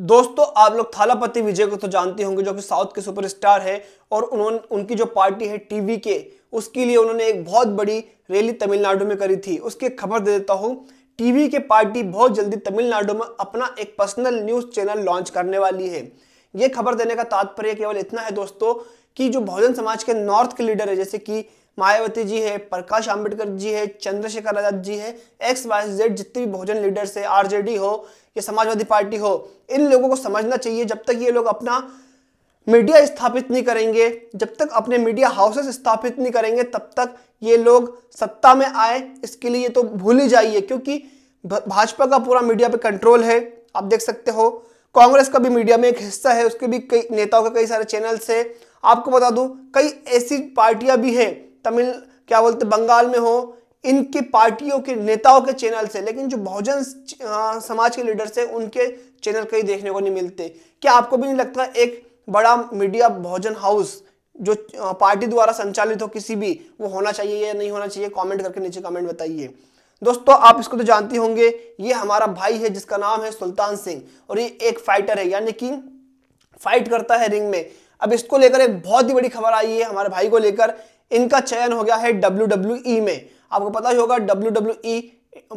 दोस्तों आप लोग थालापति विजय को तो जानते होंगे जो कि साउथ के सुपरस्टार है और उन्होंने उनकी जो पार्टी है टीवी के उसके लिए उन्होंने एक बहुत बड़ी रैली तमिलनाडु में करी थी उसकी खबर दे देता हूँ टीवी के पार्टी बहुत जल्दी तमिलनाडु में अपना एक पर्सनल न्यूज चैनल लॉन्च करने वाली है ये खबर देने का तात्पर्य केवल इतना है दोस्तों की जो बहुजन समाज के नॉर्थ के लीडर है जैसे कि मायावती जी है प्रकाश अंबेडकर जी है चंद्रशेखर आजाद जी है एक्स वाई जेड जितने भी बहुजन लीडर्स है आरजेडी हो या समाजवादी पार्टी हो इन लोगों को समझना चाहिए जब तक ये लोग अपना मीडिया स्थापित नहीं करेंगे जब तक अपने मीडिया हाउसेस स्थापित नहीं करेंगे तब तक ये लोग सत्ता में आए इसके लिए तो भूल ही जाइए क्योंकि भाजपा का पूरा मीडिया पे कंट्रोल है आप देख सकते हो कांग्रेस का भी मीडिया में एक हिस्सा है उसके भी कई नेताओं का कई सारे चैनल्स है आपको बता दूं कई ऐसी पार्टियां भी हैं तमिल क्या बोलते बंगाल में हो इनकी पार्टियों के नेताओं के चैनल से लेकिन जो बहुजन समाज के लीडर्स है उनके चैनल कहीं देखने को नहीं मिलते क्या आपको भी नहीं लगता एक बड़ा मीडिया बहुजन हाउस जो पार्टी द्वारा संचालित हो किसी भी वो होना चाहिए या नहीं होना चाहिए कमेंट करके नीचे कमेंट बताइए दोस्तों आप इसको तो जानते होंगे ये हमारा भाई है जिसका नाम है सुल्तान सिंह और ये एक फाइटर है यानी कि फाइट करता है रिंग में अब इसको लेकर एक बहुत ही बड़ी खबर आई है हमारे भाई को लेकर इनका चयन हो गया है डब्ल्यू e में आपको पता ही होगा डब्ल्यू e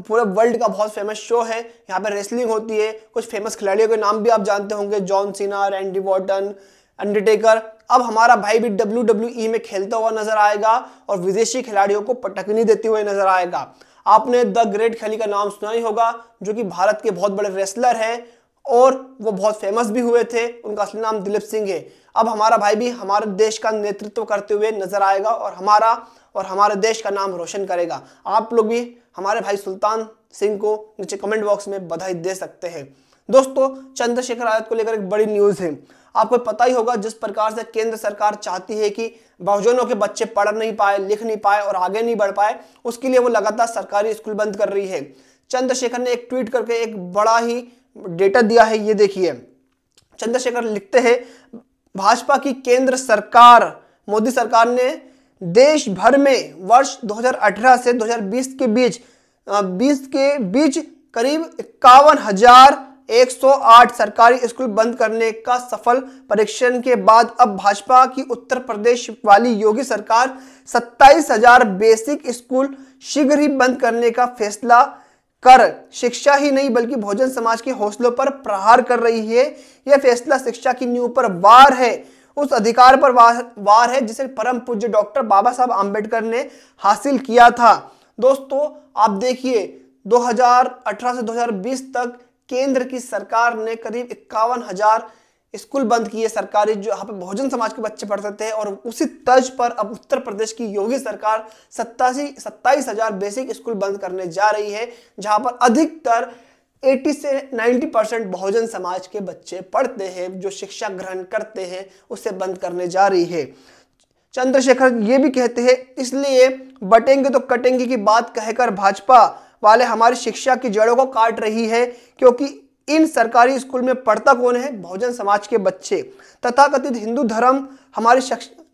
पूरे वर्ल्ड का बहुत फेमस शो है यहाँ पे रेसलिंग होती है कुछ फेमस खिलाड़ियों के नाम भी आप जानते होंगे John Cena Randy Wharton Undertaker अब हमारा भाई भी डब्ल्यू e में खेलता हुआ नजर आएगा और विदेशी खिलाड़ियों को पटकनी देते हुए नजर आएगा आपने द ग्रेट खली का नाम सुना ही होगा जो कि भारत के बहुत बड़े रेसलर हैं और वो बहुत फेमस भी हुए थे उनका असली नाम दिलीप सिंह है अब हमारा भाई भी हमारे देश का नेतृत्व करते हुए नजर आएगा और हमारा और हमारे देश का नाम रोशन करेगा आप लोग भी हमारे भाई सुल्तान सिंह को नीचे कमेंट बॉक्स में बधाई दे सकते हैं दोस्तों चंद्रशेखर आजाद को लेकर एक बड़ी न्यूज़ है आपको पता ही होगा जिस प्रकार से केंद्र सरकार चाहती है कि बहुजनों के बच्चे पढ़ नहीं पाए लिख नहीं पाए और आगे नहीं बढ़ पाए उसके लिए वो लगातार सरकारी स्कूल बंद कर रही है चंद्रशेखर ने एक ट्वीट करके एक बड़ा ही डेटा दिया है ये देखिए चंद्रशेखर लिखते हैं भाजपा की केंद्र सरकार मोदी सरकार ने देश भर में वर्ष 2018 से 2020 के बीच 20 के बीच करीब इक्यावन हजार 108 सरकारी स्कूल बंद करने का सफल परीक्षण के बाद अब भाजपा की उत्तर प्रदेश वाली योगी सरकार 27,000 बेसिक स्कूल शीघ्र ही बंद करने का फैसला कर शिक्षा ही नहीं बल्कि बहुजन समाज के हौसलों पर प्रहार कर रही है यह फैसला शिक्षा की नींव पर वार है उस अधिकार पर वार है जिसे परम पूज्य डॉक्टर बाबा साहब आम्बेडकर ने हासिल किया था दोस्तों आप देखिए 2018 से 2020 तक केंद्र की सरकार ने करीब इक्यावन हजार स्कूल बंद किए सरकारी जो यहाँ पे बहुजन समाज के बच्चे पढ़ते थे और उसी तर्ज पर अब उत्तर प्रदेश की योगी सरकार सत्तासी सत्ताईस हजार बेसिक स्कूल बंद करने जा रही है जहाँ पर अधिकतर 80 से 90 परसेंट बहुजन समाज के बच्चे पढ़ते हैं जो शिक्षा ग्रहण करते हैं उसे बंद करने जा रही है चंद्रशेखर ये भी कहते हैं इसलिए बटेंगे तो कटेंगे की बात कहकर भाजपा वाले हमारी शिक्षा की जड़ों को काट रही है क्योंकि इन सरकारी स्कूल में पढ़ता कौन है बहुजन समाज के बच्चे तथाकथित हिंदू धर्म हमारे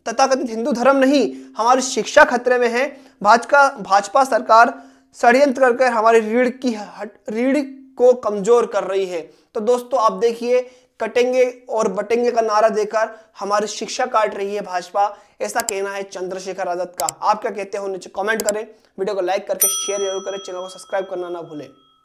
तथाकथित हिंदू धर्म नहीं हमारी शिक्षा खतरे में है भाजपा भाजपा सरकार षडयंत्र करके हमारे रीढ़ की हट रीढ़ को कमजोर कर रही है तो दोस्तों आप देखिए कटेंगे और बटेंगे का नारा देकर हमारी शिक्षा काट रही है भाजपा ऐसा कहना है चंद्रशेखर आजाद का आप क्या कहते हो नीचे कमेंट करें वीडियो को लाइक करके शेयर जरूर करें चैनल को सब्सक्राइब करना ना भूलें